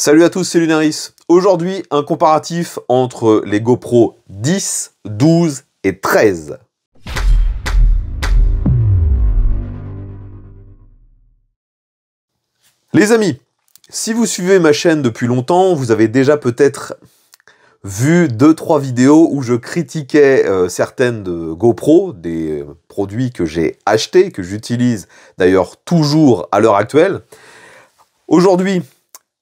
Salut à tous, c'est Lunaris. Aujourd'hui, un comparatif entre les GoPro 10, 12 et 13. Les amis, si vous suivez ma chaîne depuis longtemps, vous avez déjà peut-être vu 2-3 vidéos où je critiquais euh, certaines de GoPro, des euh, produits que j'ai achetés, que j'utilise d'ailleurs toujours à l'heure actuelle. Aujourd'hui,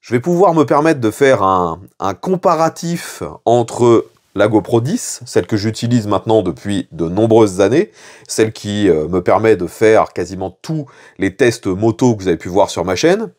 je vais pouvoir me permettre de faire un, comparatif entre la GoPro 10, celle que j'utilise maintenant depuis de nombreuses années, celle qui euh, me permet de faire quasiment tous les tests moto que vous avez pu voir sur ma chaîne.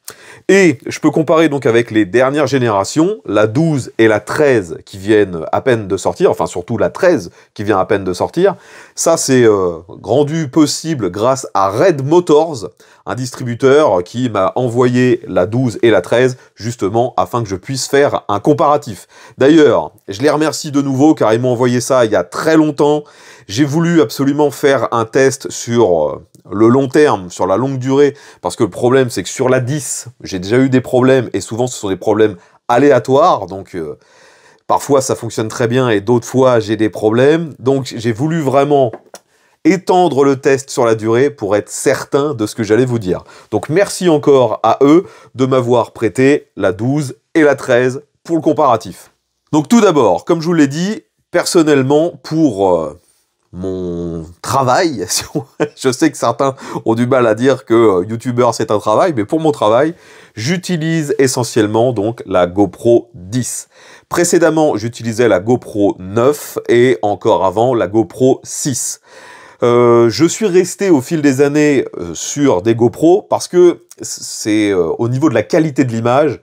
Et je peux comparer donc avec les dernières générations, la 12 et la 13 qui viennent à peine de sortir, enfin surtout la 13 qui vient à peine de sortir. Ça c'est euh, rendu possible grâce à Red Motors, un distributeur qui m'a envoyé la 12 et la 13 justement afin que je puisse faire un comparatif. D'ailleurs, je les remercie de nouveau car ils m'ont envoyé ça il y a très longtemps. J'ai voulu absolument faire un test sur euh, le long terme, sur la longue durée, parce que le problème c'est que sur la 10, j'ai déjà eu des problèmes et souvent ce sont des problèmes aléatoires, donc euh, parfois ça fonctionne très bien et d'autres fois j'ai des problèmes. Donc j'ai voulu vraiment étendre le test sur la durée pour être certain de ce que j'allais vous dire. Donc merci encore à eux de m'avoir prêté la 12 et la 13 pour le comparatif. Donc tout d'abord, comme je vous l'ai dit, personnellement, pour euh, mon travail, je sais que certains ont du mal à dire que YouTubeur YouTuber c'est un travail, mais pour mon travail, j'utilise essentiellement donc la GoPro 10. Précédemment, j'utilisais la GoPro 9 et encore avant la GoPro 6. Euh, je suis resté au fil des années euh, sur des GoPro parce que c'est euh, au niveau de la qualité de l'image,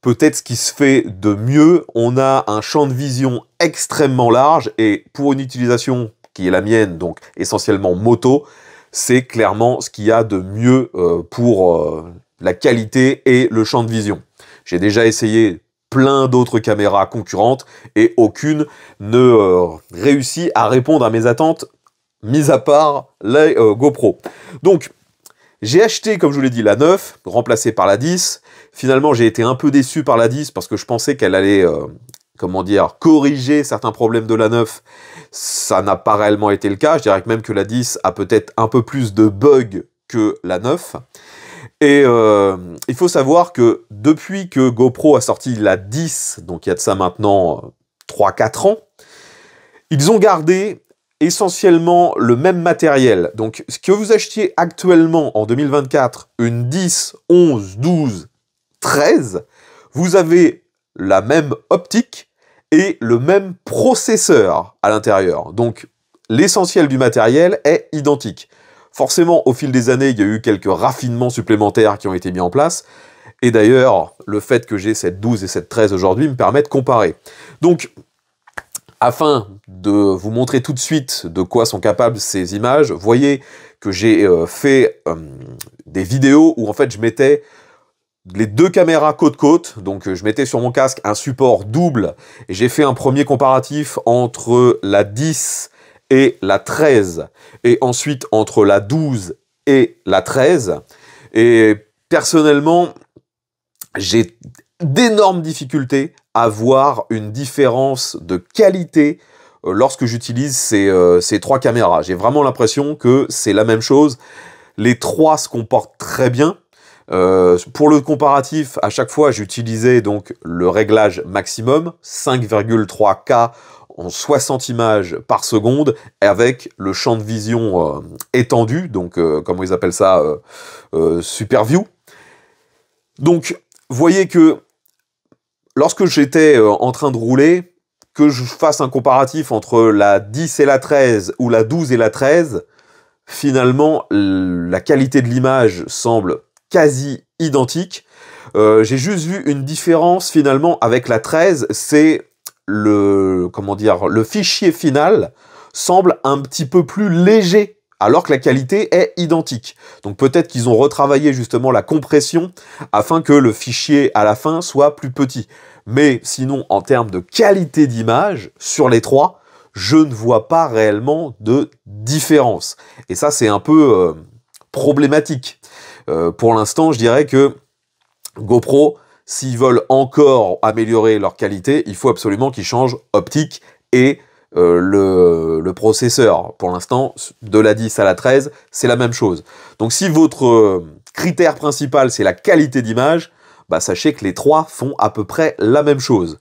peut-être ce qui se fait de mieux. On a un champ de vision extrêmement large et pour une utilisation qui est la mienne, donc essentiellement moto, c'est clairement ce qu'il y a de mieux pour la qualité et le champ de vision. J'ai déjà essayé plein d'autres caméras concurrentes et aucune ne réussit à répondre à mes attentes mis à part la euh, GoPro. Donc, j'ai acheté, comme je vous l'ai dit, la 9, remplacée par la 10. Finalement, j'ai été un peu déçu par la 10 parce que je pensais qu'elle allait, euh, comment dire, corriger certains problèmes de la 9. Ça n'a pas réellement été le cas. Je dirais même que la 10 a peut-être un peu plus de bugs que la 9. Et euh, il faut savoir que depuis que GoPro a sorti la 10, donc il y a de ça maintenant 3-4 ans, ils ont gardé essentiellement le même matériel. Donc, ce que vous achetiez actuellement en 2024, une 10, 11, 12, 13, vous avez la même optique et le même processeur à l'intérieur. Donc, l'essentiel du matériel est identique. Forcément, au fil des années, il y a eu quelques raffinements supplémentaires qui ont été mis en place. Et d'ailleurs, le fait que j'ai cette 12 et cette 13 aujourd'hui me permet de comparer. Donc, afin de vous montrer tout de suite de quoi sont capables ces images, voyez que j'ai euh, fait euh, des vidéos où en fait je mettais les deux caméras côte-côte, à donc je mettais sur mon casque un support double, et j'ai fait un premier comparatif entre la 10 et la 13, et ensuite entre la 12 et la 13, et personnellement, j'ai d'énormes difficultés à voir une différence de qualité euh, lorsque j'utilise euh, ces, trois caméras. J'ai vraiment l'impression que c'est la même chose. Les trois se comportent très bien. Euh, pour le comparatif, à chaque fois, j'utilisais donc le réglage maximum, 5,3K en 60 images par seconde, avec le champ de vision étendu, donc comment ils appellent ça, Super View Donc, voyez que lorsque j'étais euh, en train de rouler, que je fasse un comparatif entre la 10 et la 13 ou la 12 et la 13, finalement, la qualité de l'image semble quasi identique. Euh, j'ai juste vu une différence finalement avec la 13, c'est le comment dire, le fichier final semble un petit peu plus léger alors que la qualité est identique. Donc peut-être qu'ils ont retravaillé justement la compression afin que le fichier à la fin soit plus petit. Mais sinon, en termes de qualité d'image, sur les trois, je ne vois pas réellement de différence. Et ça, c'est un peu euh, problématique. Euh, pour l'instant, je dirais que GoPro, s'ils veulent encore améliorer leur qualité, il faut absolument qu'ils changent optique et euh, le, le, processeur. Pour l'instant, de la 10 à la 13, c'est la même chose. Donc si votre euh, critère principal, c'est la qualité d'image, bah, sachez que les trois font à peu près la même chose.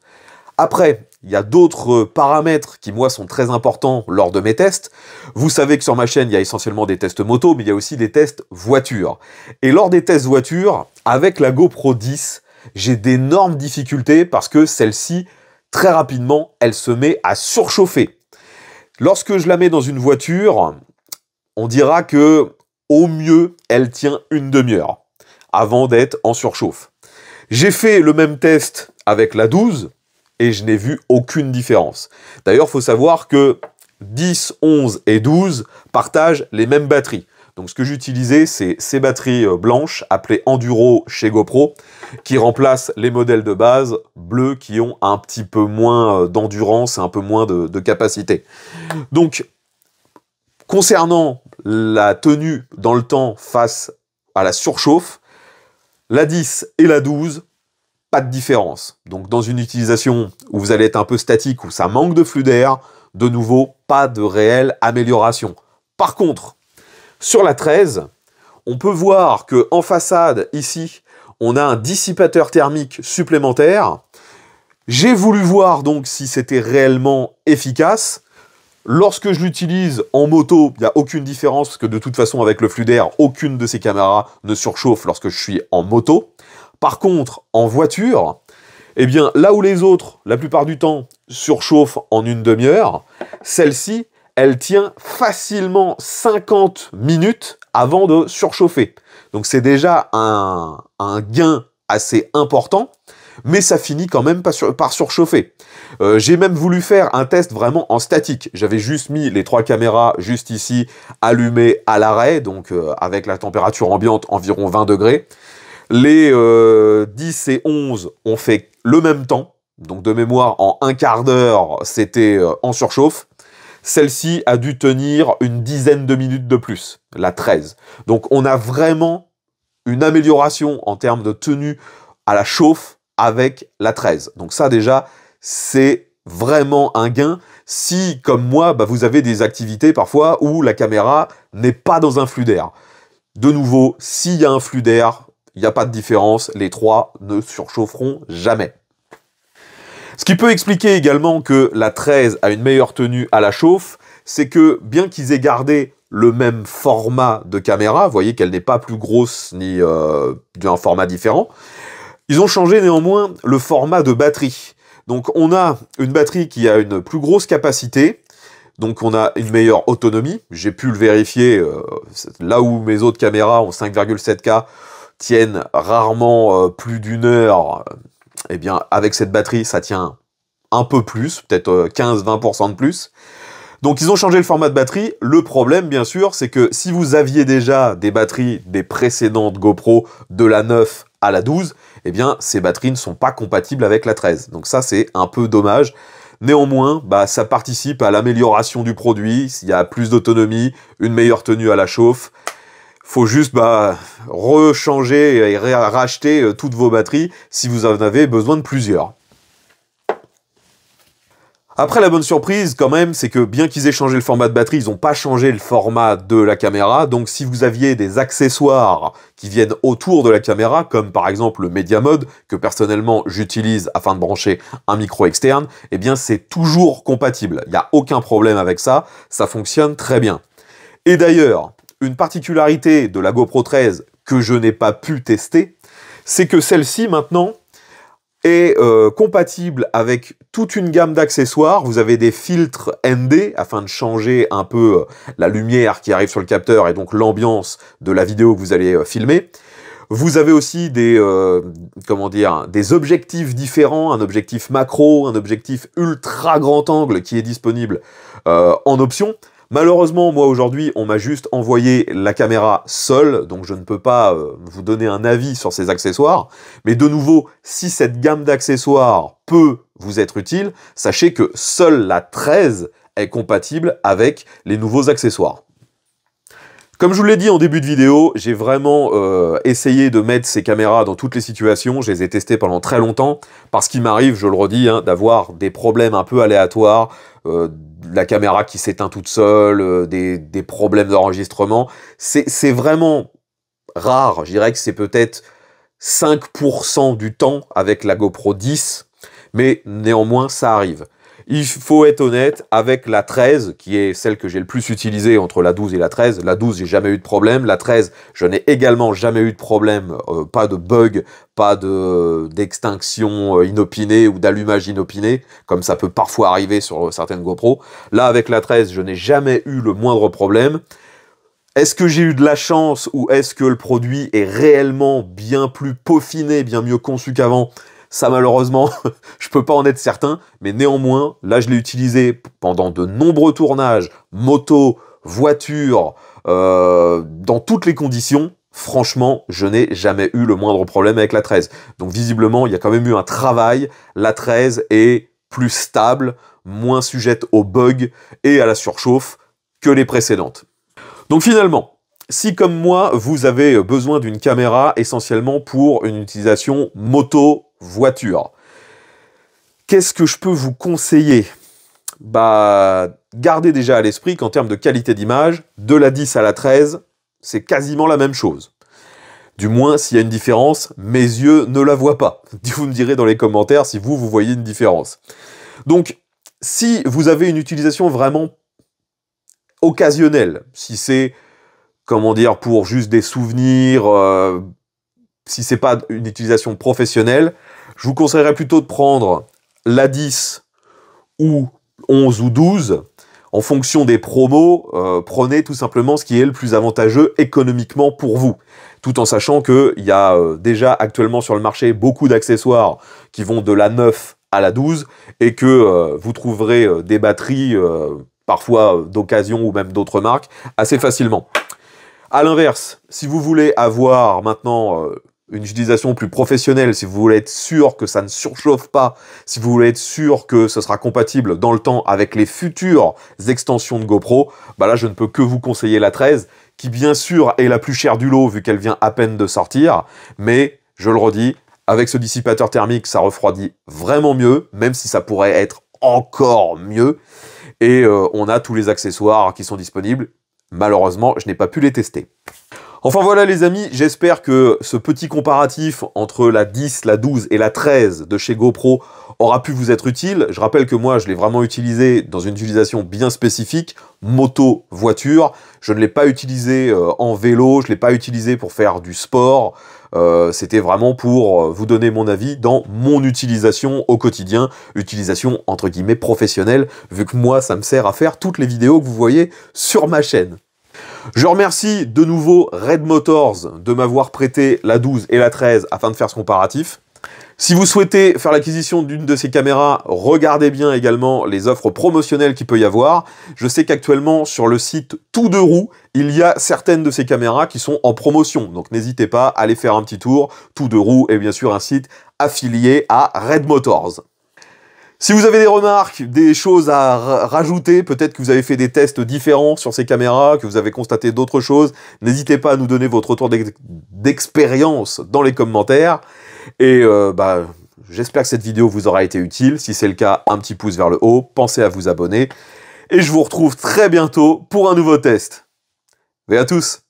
Après, il y a d'autres euh, paramètres qui, moi, sont très importants lors de mes tests. Vous savez que sur ma chaîne, il y a essentiellement des tests moto, mais il y a aussi des tests voiture. Et lors des tests voiture, avec la GoPro 10, j'ai d'énormes difficultés parce que celle-ci très rapidement, elle se met à surchauffer. Lorsque je la mets dans une voiture, on dira que au mieux, elle tient une demi-heure avant d'être en surchauffe. J'ai fait le même test avec la 12 et je n'ai vu aucune différence. D'ailleurs, faut savoir que 10, 11 et 12 partagent les mêmes batteries. Donc ce que j'utilisais, c'est ces batteries euh, blanches appelées Enduro chez GoPro, qui remplacent les modèles de base bleus qui ont un petit peu moins euh, d'endurance et un peu moins de, de capacité. Donc concernant la tenue dans le temps face à la surchauffe, la 10 et la 12, pas de différence. Donc dans une utilisation où vous allez être un peu statique, où ça manque de flux d'air, de nouveau, pas de réelle amélioration. Par contre, sur la 13, on peut voir qu'en façade, ici, on a un dissipateur thermique supplémentaire. J'ai voulu voir donc si c'était réellement efficace. Lorsque je l'utilise en moto, il n'y a aucune différence parce que de toute façon avec le flux d'air, aucune de ces caméras ne surchauffe lorsque je suis en moto. Par contre, en voiture, eh bien là où les autres, la plupart du temps, surchauffent en une demi-heure, celle-ci elle tient facilement 50 minutes avant de surchauffer. Donc c'est déjà un, gain assez important, mais ça finit quand même par, par surchauffer. Euh, j'ai même voulu faire un test vraiment en statique. J'avais juste mis les trois caméras juste ici, allumées à l'arrêt, donc euh, avec la température ambiante environ 20 degrés. Les 10 euh, et 11 ont fait le même temps, donc de mémoire en un quart d'heure c'était en surchauffe. Celle-ci a dû tenir une dizaine de minutes de plus, la 13. Donc on a vraiment une amélioration en termes de tenue à la chauffe avec la 13. Donc ça déjà, c'est vraiment un gain si, comme moi, bah, vous avez des activités parfois où la caméra n'est pas dans un flux d'air. De nouveau, s'il y a un flux d'air, il n'y a pas de différence, les trois ne surchaufferont jamais. Ce qui peut expliquer également que la 13 a une meilleure tenue à la chauffe, c'est que bien qu'ils aient gardé le même format de caméra, vous voyez qu'elle n'est pas plus grosse ni euh, d'un format différent, ils ont changé néanmoins le format de batterie. Donc on a une batterie qui a une plus grosse capacité, donc on a une meilleure autonomie. J'ai pu le vérifier euh, là où mes autres caméras en 5,7K tiennent rarement euh, plus d'une heure, eh bien, avec cette batterie, ça tient un peu plus, peut-être 15-20% euh, de plus. Donc ils ont changé le format de batterie. Le problème, bien sûr, c'est que si vous aviez déjà des batteries des précédentes GoPro de la 9 à la 12, eh bien ces batteries ne sont pas compatibles avec la 13. Donc ça, c'est un peu dommage. Néanmoins, bah, ça participe à l'amélioration du produit. S'il y a plus d'autonomie, une meilleure tenue à la chauffe, faut juste bah, rechanger et racheter euh, toutes vos batteries si vous en avez besoin de plusieurs. Après la bonne surprise quand même, c'est que bien qu'ils aient changé le format de batterie, ils n'ont pas changé le format de la caméra, donc si vous aviez des accessoires qui viennent autour de la caméra, comme par exemple le Media que personnellement j'utilise afin de brancher un micro externe, eh bien c'est toujours compatible, il n'y a aucun problème avec ça, ça fonctionne très bien. Et d'ailleurs, une particularité de la GoPro 13 que je n'ai pas pu tester, c'est que celle-ci maintenant est euh, compatible avec toute une gamme d'accessoires. Vous avez des filtres ND afin de changer un peu euh, la lumière qui arrive sur le capteur et donc l'ambiance de la vidéo que vous allez euh, filmer. Vous avez aussi des comment dire des objectifs différents, un objectif macro, un objectif ultra grand angle qui est disponible en option. Malheureusement, moi aujourd'hui, on m'a juste envoyé la caméra seule, donc je ne peux pas euh, vous donner un avis sur ces accessoires. Mais de nouveau, si cette gamme d'accessoires peut vous être utile, sachez que seule la 13 est compatible avec les nouveaux accessoires. Comme je vous l'ai dit en début de vidéo, j'ai vraiment euh, essayé de mettre ces caméras dans toutes les situations, je les ai testées pendant très longtemps, parce qu'il m'arrive, je le redis, hein, d'avoir des problèmes un peu aléatoires, euh, la caméra qui s'éteint toute seule, euh, des, des, problèmes d'enregistrement. C'est vraiment rare, je dirais que c'est peut-être 5% du temps avec la GoPro 10, mais néanmoins ça arrive. Il faut être honnête avec la 13, qui est celle que j'ai le plus utilisée entre la 12 et la 13. La 12, j'ai jamais eu de problème. La 13, je n'ai également jamais eu de problème. Euh, pas de bug, pas d'extinction euh, inopinée ou d'allumage inopiné, comme ça peut parfois arriver sur euh, certaines GoPro. Là, avec la 13, je n'ai jamais eu le moindre problème. Est-ce que j'ai eu de la chance ou est-ce que le produit est réellement bien plus peaufiné, bien mieux conçu qu'avant ça, malheureusement, je ne peux pas en être certain, mais néanmoins, là, je l'ai utilisé pendant de nombreux tournages, moto, voiture, euh, dans toutes les conditions. Franchement, je n'ai jamais eu le moindre problème avec la 13. Donc, visiblement, il y a quand même eu un travail. La 13 est plus stable, moins sujette aux bugs et à la surchauffe que les précédentes. Donc, finalement, si comme moi, vous avez besoin d'une caméra essentiellement pour une utilisation moto-voiture, qu'est-ce que je peux vous conseiller Bah, gardez déjà à l'esprit qu'en termes de qualité d'image, de la 10 à la 13, c'est quasiment la même chose. Du moins, s'il y a une différence, mes yeux ne la voient pas. Vous me direz dans les commentaires si vous, vous voyez une différence. Donc, si vous avez une utilisation vraiment occasionnelle, si c'est comment dire, pour juste des souvenirs, si euh, si c'est pas une utilisation professionnelle, je vous conseillerais plutôt de prendre la 10 ou 11 ou 12. En fonction des promos, euh, prenez tout simplement ce qui est le plus avantageux économiquement pour vous. Tout en sachant qu'il y a euh, déjà actuellement sur le marché beaucoup d'accessoires qui vont de la 9 à la 12 et que vous trouverez des batteries parfois d'occasion ou même d'autres marques assez facilement. À l'inverse, si vous voulez avoir maintenant euh, une utilisation plus professionnelle, si vous voulez être sûr que ça ne surchauffe pas, si vous voulez être sûr que ce sera compatible dans le temps avec les futures extensions de GoPro, bah là je ne peux que vous conseiller la 13, qui bien sûr est la plus chère du lot vu qu'elle vient à peine de sortir, mais je le redis, avec ce dissipateur thermique ça refroidit vraiment mieux, même si ça pourrait être encore mieux. Et euh, on a tous les accessoires qui sont disponibles, Malheureusement, je n'ai pas pu les tester. Enfin voilà les amis, j'espère que ce petit comparatif entre la 10, la 12 et la 13 de chez GoPro aura pu vous être utile. Je rappelle que moi, je l'ai vraiment utilisé dans une utilisation bien spécifique, moto, voiture. Je ne l'ai pas utilisé euh, en vélo, je ne l'ai pas utilisé pour faire du sport. Euh, c'était vraiment pour euh, vous donner mon avis dans mon utilisation au quotidien, utilisation entre guillemets professionnelle, vu que moi, ça me sert à faire toutes les vidéos que vous voyez sur ma chaîne. Je remercie de nouveau Red Motors de m'avoir prêté la 12 et la 13 afin de faire ce comparatif. Si vous souhaitez faire l'acquisition d'une de ces caméras, regardez bien également les offres promotionnelles qu'il peut y avoir. Je sais qu'actuellement sur le site Tout de Roue, il y a certaines de ces caméras qui sont en promotion. Donc n'hésitez pas à aller faire un petit tour. Tout de Roue est bien sûr un site affilié à Red Motors. Si vous avez des remarques, des choses à rajouter, peut-être que vous avez fait des tests différents sur ces caméras, que vous avez constaté d'autres choses, n'hésitez pas à nous donner votre retour d'expérience dans les commentaires. Et euh, bah, j'espère que cette vidéo vous aura été utile. Si c'est le cas, un petit pouce vers le haut. Pensez à vous abonner. Et je vous retrouve très bientôt pour un nouveau test. Et à tous